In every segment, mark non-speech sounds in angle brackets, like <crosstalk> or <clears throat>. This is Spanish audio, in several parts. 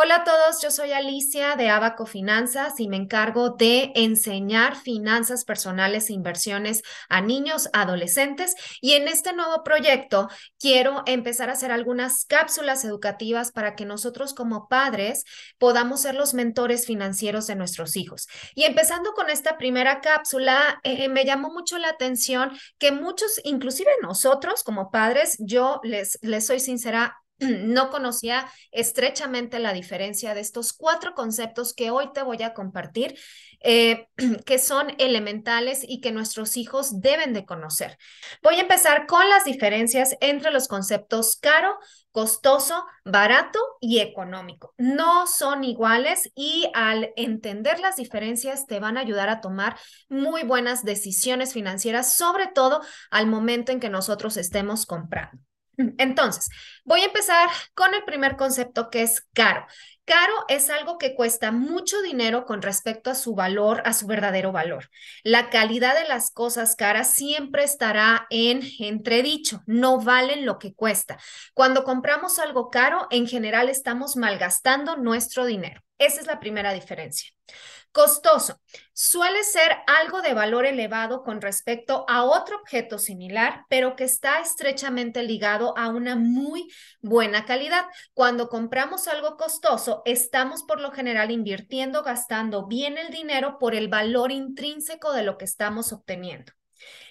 Hola a todos, yo soy Alicia de Abaco Finanzas y me encargo de enseñar finanzas personales e inversiones a niños, adolescentes y en este nuevo proyecto quiero empezar a hacer algunas cápsulas educativas para que nosotros como padres podamos ser los mentores financieros de nuestros hijos. Y empezando con esta primera cápsula, eh, me llamó mucho la atención que muchos, inclusive nosotros como padres, yo les, les soy sincera, no conocía estrechamente la diferencia de estos cuatro conceptos que hoy te voy a compartir, eh, <clears throat> que son elementales y que nuestros hijos deben de conocer. Voy a empezar con las diferencias entre los conceptos caro, costoso, barato y económico. No son iguales y al entender las diferencias te van a ayudar a tomar muy buenas decisiones financieras, sobre todo al momento en que nosotros estemos comprando. Entonces, voy a empezar con el primer concepto que es caro. Caro es algo que cuesta mucho dinero con respecto a su valor, a su verdadero valor. La calidad de las cosas caras siempre estará en entredicho, no valen lo que cuesta. Cuando compramos algo caro, en general estamos malgastando nuestro dinero. Esa es la primera diferencia. Costoso. Suele ser algo de valor elevado con respecto a otro objeto similar, pero que está estrechamente ligado a una muy buena calidad. Cuando compramos algo costoso, estamos por lo general invirtiendo, gastando bien el dinero por el valor intrínseco de lo que estamos obteniendo.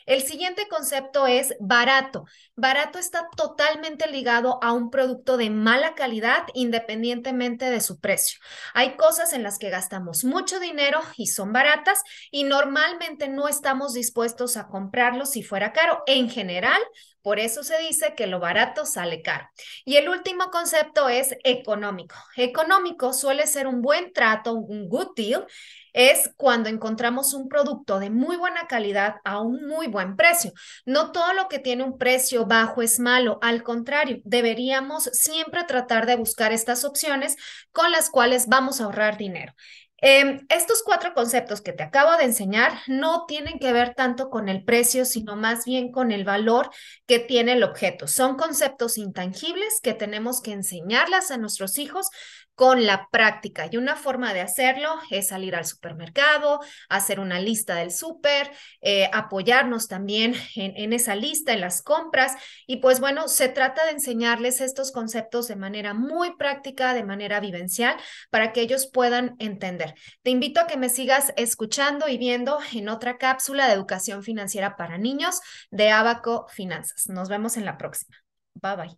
El siguiente concepto es barato. Barato está totalmente ligado a un producto de mala calidad independientemente de su precio. Hay cosas en las que gastamos mucho dinero y son baratas y normalmente no estamos dispuestos a comprarlo si fuera caro. En general, por eso se dice que lo barato sale caro. Y el último concepto es económico. Económico suele ser un buen trato, un good deal, es cuando encontramos un producto de muy buena calidad a un muy buen buen precio. No todo lo que tiene un precio bajo es malo, al contrario, deberíamos siempre tratar de buscar estas opciones con las cuales vamos a ahorrar dinero. Em, estos cuatro conceptos que te acabo de enseñar no tienen que ver tanto con el precio, sino más bien con el valor que tiene el objeto. Son conceptos intangibles que tenemos que enseñarlas a nuestros hijos con la práctica. Y una forma de hacerlo es salir al supermercado, hacer una lista del súper, eh, apoyarnos también en, en esa lista, en las compras. Y pues bueno, se trata de enseñarles estos conceptos de manera muy práctica, de manera vivencial, para que ellos puedan entender. Te invito a que me sigas escuchando y viendo en otra cápsula de educación financiera para niños de Abaco Finanzas. Nos vemos en la próxima. Bye bye.